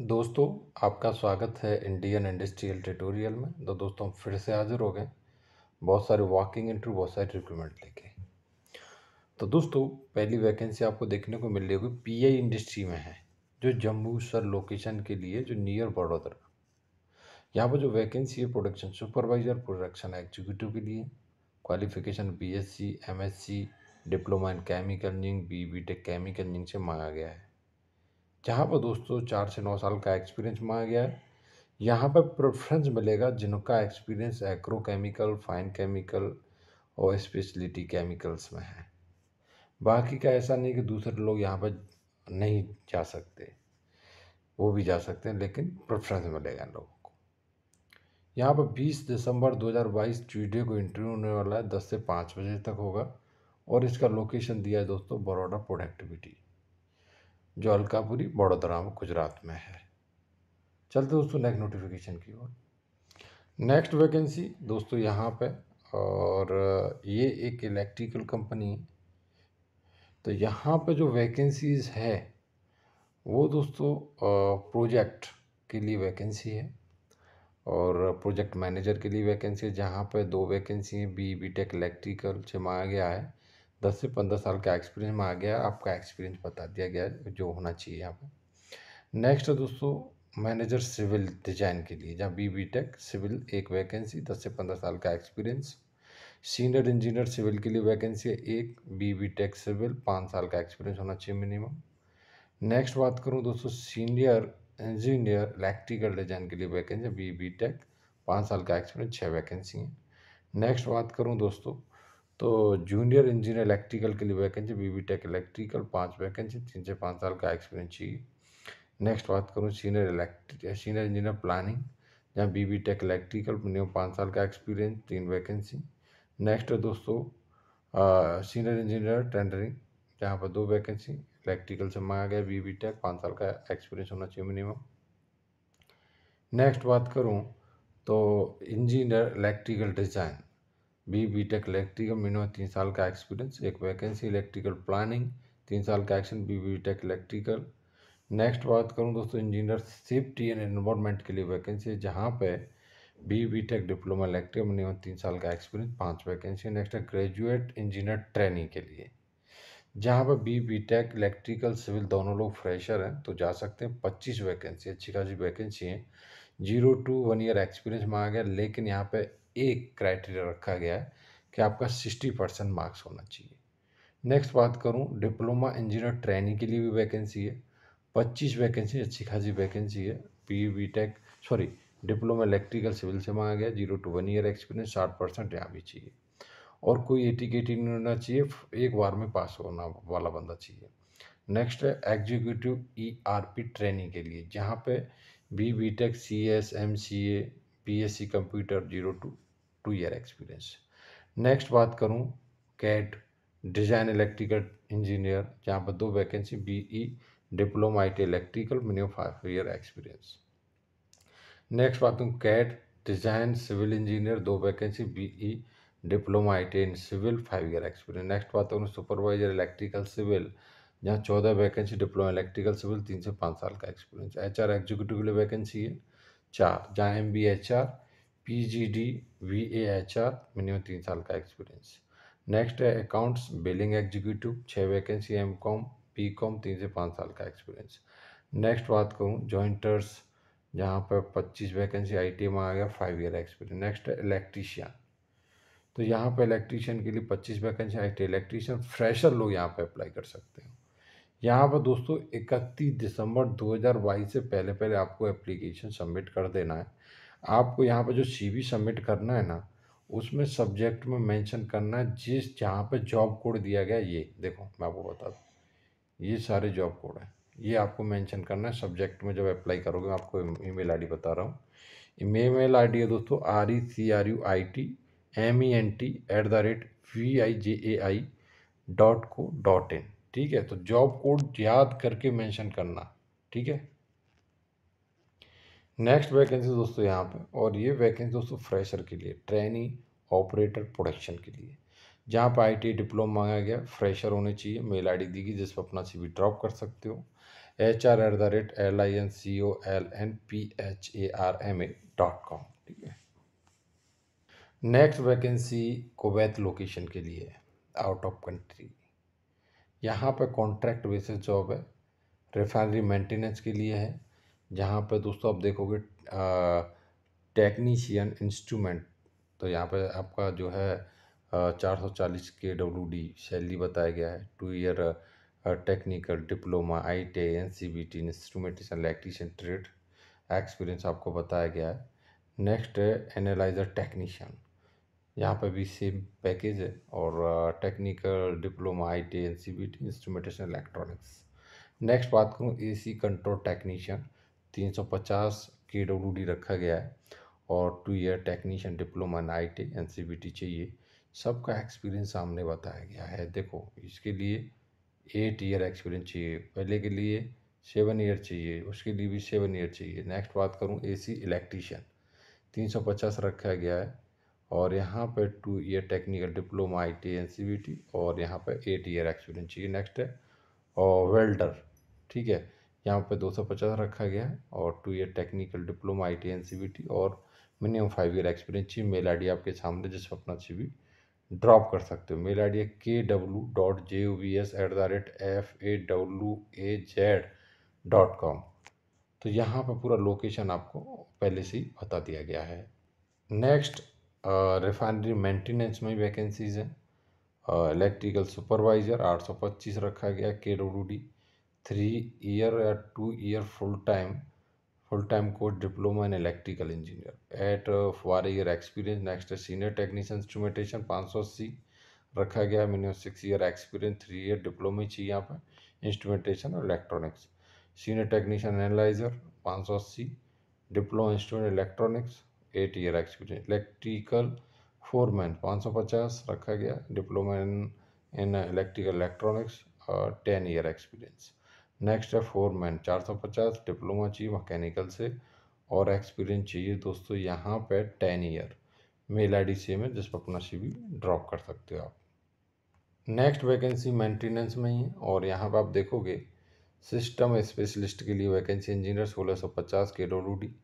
दोस्तों आपका स्वागत है इंडियन इंडस्ट्रियल ट्यूटोरियल में तो दोस्तों हम फिर से हाजिर हो गए बहुत सारे वॉकिंग इंटरव्यू बहुत सारे रिक्रूटमेंट लेके तो दोस्तों पहली वैकेंसी आपको देखने को मिल रही होगी पीआई इंडस्ट्री में है जो जम्मू सर लोकेशन के लिए जो नियर बड़ोदरा यहाँ पर जो वैकेंसी है प्रोडक्शन सुपरवाइजर प्रोडक्शन एग्जीक्यूटिव के लिए qualification S C diploma in chemical engineering B B tech chemical engineering से मांगा गया है जहाँ पर दोस्तों चार से नौ साल का एक्सपीरियंस मांगा गया है यहाँ पर प्रेफरेंस मिलेगा जिनका experience agro chemical fine chemical और स्पेशलिटी केमिकल्स में है बाकी का ऐसा नहीं कि दूसरे लोग यहाँ पर नहीं जा सकते वो भी जा सकते हैं लेकिन प्रेफरेंस मिलेगा इन लोगों को यहाँ पर 20 दिसंबर 2022 ट्यूसडे को इंटरव्यू होने वाला है 10 से 5 बजे तक होगा और इसका लोकेशन दिया है दोस्तों बड़ोडा प्रोडक्टिविटी जो अलकापुरी बड़ोदरा गुजरात में है चलते दोस्तों नेक्स्ट नोटिफिकेशन की ओर नेक्स्ट वैकेंसी दोस्तों यहाँ पे और ये एक इलेक्ट्रिकल कंपनी है तो यहाँ पे जो वैकेंसीज़ है वो दोस्तों प्रोजेक्ट के लिए वैकेंसी है और प्रोजेक्ट मैनेजर के लिए वैकेंसी है जहाँ पे दो vacancy B B tech electrical से मांगा गया है दस से पंद्रह साल का एक्सपीरियंस में आ गया आपका एक्सपीरियंस बता दिया गया जो होना चाहिए यहाँ पर नेक्स्ट दोस्तों मैनेजर सिविल डिजाइन के लिए जहाँ बी बी टेक सिविल एक वैकेंसी दस से पंद्रह साल का एक्सपीरियंस सीनियर इंजीनियर सिविल के लिए वैकेंसी है एक बी बी टेक सिविल पाँच साल का एक्सपीरियंस होना चाहिए मिनिमम नेक्स्ट बात करूँ दोस्तों सीनियर इंजीनियर इलेक्ट्रिकल डिजाइन के लिए वैकेंसी है बी बी टेक पाँच साल का एक्सपीरियंस छः वैकेंसी हैं नेक्स्ट बात करूँ दोस्तों तो जूनियर इंजीनियर इलेक्ट्रिकल के लिए vacancy B B tech electrical पाँच वैकेंसी तीन से पाँच साल का एक्सपीरियंस चाहिए नेक्स्ट बात करूँ senior electric senior engineer planning जहाँ B B tech electrical minimum पाँच साल का एक्सपीरियंस तीन वैकेंसी नेक्स्ट है दोस्तों सीनियर इंजीनियर टेंडरिंग जहाँ पर दो वैकेंसी इलेक्ट्रिकल से मांगा गया बी बी टेक पाँच साल का एक्सपीरियंस होना चाहिए मिनिमम नेक्स्ट बात करूँ तो engineer electrical design B B tech electrical minimum तीन साल का एक्सपीरियंस एक वैकेंसी इलेक्ट्रिकल प्लानिंग तीन साल का action B B tech electrical next बात करूँ दोस्तों इंजीनियर सेफ्टी एंड एनवायरमेंट के लिए वैकेंसी है जहाँ पे B B tech diploma electrical minimum तीन साल का एक्सपीरियंस पाँच वैकेंसी नेक्स्ट है ग्रेजुएट इंजीनियर ट्रेनिंग के लिए जहाँ पर B B tech electrical civil दोनों लोग फ्रेशर हैं तो जा सकते हैं पच्चीस वैकेंसी अच्छी खासी वैकेंसी हैं zero to one year experience मांगा गया लेकिन यहाँ पे एक क्राइटेरिया रखा गया है कि आपका सिक्सटी परसेंट मार्क्स होना चाहिए नेक्स्ट बात करूँ डिप्लोमा इंजीनियर ट्रेनिंग के लिए भी वैकेंसी है पच्चीस वैकेंसी अच्छी खासी वैकेंसी है P B tech sorry diploma electrical civil से मांगा गया zero to one year experience साठ परसेंट यहाँ भी चाहिए और कोई एटी केटी नहीं होना चाहिए एक बार में पास होना वाला बंदा चाहिए नेक्स्ट है executive E R P training के लिए जहाँ पे B B tech C S M C A P S C computer zero to two year experience next बात करूँ कैट डिज़ाइन इलेक्ट्रिकल इंजीनियर जहाँ पर दो vacancy B E diploma I T electrical minimum five year experience next बात करूँ CAD design civil engineer दो vacancy B E diploma I T in civil five year experience next बात करूँ supervisor electrical civil जहाँ चौदह vacancy diploma electrical civil तीन से पाँच साल का एक्सपीरियंस एच आर एग्जीक्यूटिव के लिए वैकेंसी है चार जहाँ M B H R P G D V A H R minimum तीन साल का एक्सपीरियंस नेक्स्ट है अकाउंट्स बिलिंग एग्जीक्यूटिव छः vacancy M com P com तीन से पाँच साल का एक्सपीरियंस नेक्स्ट बात करूँ जॉइंटर्स जहाँ पर पच्चीस वैकेंसी आई टी में आ गया फाइव ईयर एक्सपीरियंस नेक्स्ट है इलेक्ट्रीशियन तो यहाँ पर इलेक्ट्रीशियन के लिए पच्चीस vacancy I T electrician fresher लोग यहाँ पर अप्लाई कर सकते हैं यहाँ पर दोस्तों इकतीस दिसंबर दो हज़ार बाईस से पहले पहले आपको एप्लीकेशन सबमिट कर देना है आपको यहाँ पर जो सी सबमिट करना है ना उसमें सब्जेक्ट में मेंशन करना है जिस जहाँ पे जॉब कोड दिया गया ये देखो मैं आपको बता दूँ ये सारे जॉब कोड हैं ये आपको मेंशन करना है सब्जेक्ट में जब अप्लाई करोगे मैं आपको ईमेल आईडी बता रहा हूँ ईमेल आईडी है दोस्तों R E C R U I T M E N T at the rate V I J A I dot co dot in ठीक है तो जॉब कोड याद करके मैंशन करना ठीक है नेक्स्ट वैकेंसी दोस्तों यहाँ पे और ये वैकेंसी दोस्तों फ्रेशर के लिए ट्रेनी ऑपरेटर प्रोडक्शन के लिए जहाँ पर आईटी डिप्लोमा मांगा गया फ्रेशर होने चाहिए मेल आई डी दी गई जिस पर अपना सी ड्रॉप कर सकते हो H R at the rate L I N C O L N P H A R M A dot com ठीक है नेक्स्ट वैकेंसी कोवैत लोकेशन के लिए आउट ऑफ कंट्री यहाँ पर कॉन्ट्रैक्ट बेसिस जॉब है रिफाइनरी मेंटेनेंस के लिए है जहाँ पर दोस्तों आप देखोगे टेक्नीशियन इंस्ट्रूमेंट तो यहाँ पर आपका जो है चार सौ चालीस के डब्ल्यू डी शैली बताया गया है two year technical diploma I T N C B T instrumentation electrician trade experience आपको बताया गया है नेक्स्ट है एनालाइज़र टेक्नीशियन यहाँ पर भी सेम पैकेज है और technical diploma I T N C B T instrumentation electronics next बात करूँ ए सी कंट्रोल टेक्नीशियन तीन सौ पचास के डब्ल्यू डी रखा गया है और two year technician diploma I T N C B T चाहिए सबका एक्सपीरियंस सामने बताया गया है देखो इसके लिए एट ईयर एक्सपीरियंस चाहिए पहले के लिए सेवन ईयर चाहिए उसके लिए भी सेवन ईयर चाहिए नेक्स्ट बात करूँ ए सी इलेक्ट्रीशियन तीन सौ पचास रखा गया है और यहाँ पर two year technical diploma I T N C B T और यहाँ पर एट ईयर एक्सपीरियंस चाहिए नेक्स्ट है और वेल्डर ठीक है यहाँ पे 250 रखा गया है और two year technical diploma I T N C B T और मिनिमम फाइव ईयर एक्सपीरियंस चाहिए मेल आई डी आपके सामने जिस पर अपना सी ड्रॉप कर सकते हो मेल आई डी है K W dot J O V S at the rate F A W A Z dot com तो यहाँ पर पूरा लोकेशन आपको पहले से ही बता दिया गया है नेक्स्ट रिफाइनरी मेंटेनेंस में वैकेंसीज़ हैं इलेक्ट्रिकल सुपरवाइज़र आठ सौ पच्चीस रखा गया K W D three year या two year full time full time course diploma in electrical engineer eight four year experience next senior technician instrumentation पाँच सौ अस्सी सी रखा गया minimum six year experience three year diploma चाहिए यहाँ पर instrumentation और इलेक्ट्रॉनिक्स सीनियर टेक्नीशियन एनालाइजर पाँच सौ C diploma instrument electronics eight year experience electrical four पाँच सौ पचास रखा गया diploma in in electrical electronics और टेन ईयर एक्सपीरियंस नेक्स्ट है फोर मैन चार सौ पचास डिप्लोमा चाहिए मैकेनिकल से और एक्सपीरियंस चाहिए दोस्तों यहाँ पे ten year mail I D same है जिस पर अपना सी ड्रॉप कर सकते हो आप नेक्स्ट वैकेंसी मेंटेनेंस में ही है और यहाँ पर आप देखोगे सिस्टम स्पेशलिस्ट के लिए वैकेंसी इंजीनियर सोलह सौ पचास के डब्ल्यू डी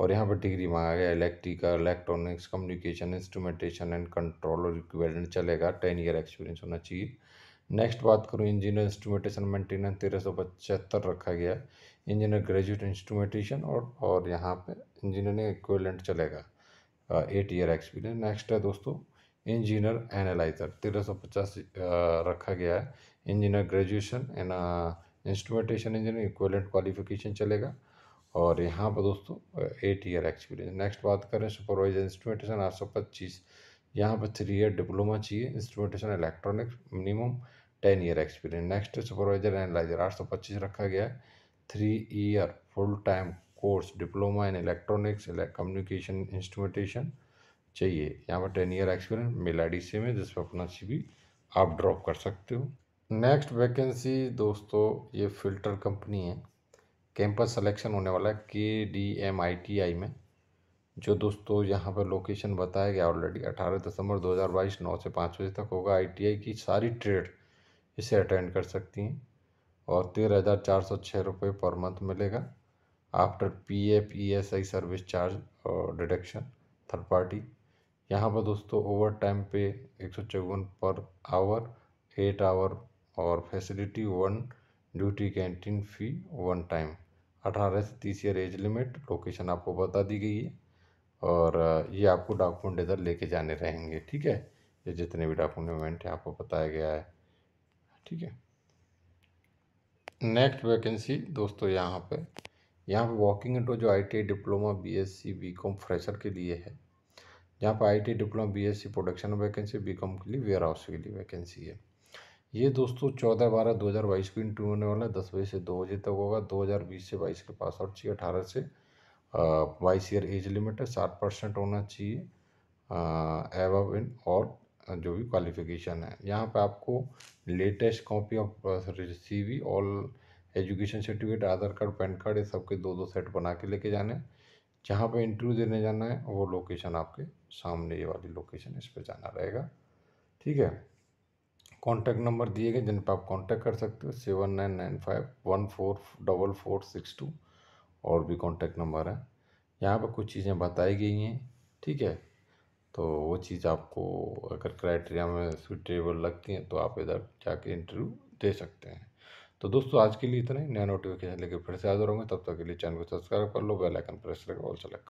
और यहाँ पर डिग्री मांगा गया electrical electronics communication instrumentation and control और इक्विपमेंट चलेगा टेन ईयर एक्सपीरियंस होना चाहिए नेक्स्ट बात करूँ इंजीनियर इंस्ट्रूमेंटेशन मेंटेनेंस तेरह सौ पचहत्तर रखा गया इंजीनियर ग्रेजुएट इंस्ट्रूमेंटेशन और और यहाँ पे इंजीनियरिंग इक्वलेंट चलेगा एट ईयर एक्सपीरियंस नेक्स्ट है दोस्तों इंजीनियर एनालाइजर तेरह सौ पचास रखा गया है engineer graduation and instrumentation engineer equivalent qualification चलेगा और यहाँ पर दोस्तों एट ईयर एक्सपीरियंस नेक्स्ट बात करें सुपरवाइजर इंस्ट्रूमेंटेशन आठ सौ पच्चीस यहाँ पर थ्री ईयर डिप्लोमा चाहिए instrumentation electronics minimum ten year experience next supervisor analyser आठ सौ पच्चीस रखा गया है three year full time course diploma in electronics communication instrumentation चाहिए यहाँ पर ten year experience I D C में जिस पर अपना सी भी आप ड्रॉप कर सकते हो नेक्स्ट वैकेंसी दोस्तों ये फिल्टर कंपनी है कैंपस सिलेक्शन होने वाला है K D M I T I में जो दोस्तों यहाँ पर लोकेशन बताया गया ऑलरेडी 18 दिसंबर 2022 नौ से पाँच बजे तक होगा आईटीआई की सारी ट्रेड इसे अटेंड कर सकती हैं और तेरह हज़ार चार सौ छः रुपये पर मंथ मिलेगा after P F E S I service charge और डिडक्शन थर्ड पार्टी यहाँ पर दोस्तों ओवर टाइम पे एक सौ चौवन पर आवर एट आवर और facility one duty canteen fee one time अठारह से तीस ईयर एज लिमिट लोकेशन आपको बता दी गई है और ये आपको डॉक्यूमेंट इधर लेके जाने रहेंगे ठीक है ये जितने भी डॉक्यूमेंट हैं आपको बताया गया है ठीक है नेक्स्ट वैकेंसी दोस्तों यहाँ पे यहाँ पे वॉकिंग इंटो जो I diploma BSc BCom fresher के लिए है यहाँ पे I diploma BSc production vacancy BCom के लिए वेयर हाउस के लिए वैकेंसी है ये दोस्तों चौदह बारह दो हज़ार बाईस को इंटरव्यू होने वाला है दस बजे से दो बजे तक होगा दो हज़ार बीस से बाईस के पास आउट चाहिए अठारह से बाईस ईयर एज लिमिट है साठ परसेंट होना चाहिए एव इन और जो भी क्वालिफिकेशन है यहाँ पे आपको latest copy of C V all education certificate Aadhaar card PAN card ये सबके दो दो सेट बना के लेके जाने जहाँ पे इंटरव्यू देने जाना है वो लोकेशन आपके सामने ये वाली लोकेशन इस पर जाना रहेगा ठीक है कॉन्टैक्ट नंबर दिए गए जिन पर आप कॉन्टैक्ट कर सकते हो seven nine nine five one four double four six two और भी कॉन्टैक्ट नंबर है यहाँ पर कुछ चीज़ें बताई गई हैं ठीक है तो वो चीज़ आपको अगर क्राइटेरिया में सुटेबल लगती हैं तो आप इधर जाके इंटरव्यू दे सकते हैं तो दोस्तों आज के लिए इतना ही नया नोटिफिकेशन लेकर फिर से हाजिर होंगे तब तक के लिए चैनल को सब्सक्राइब कर लो बेल आइकन प्रेस करो और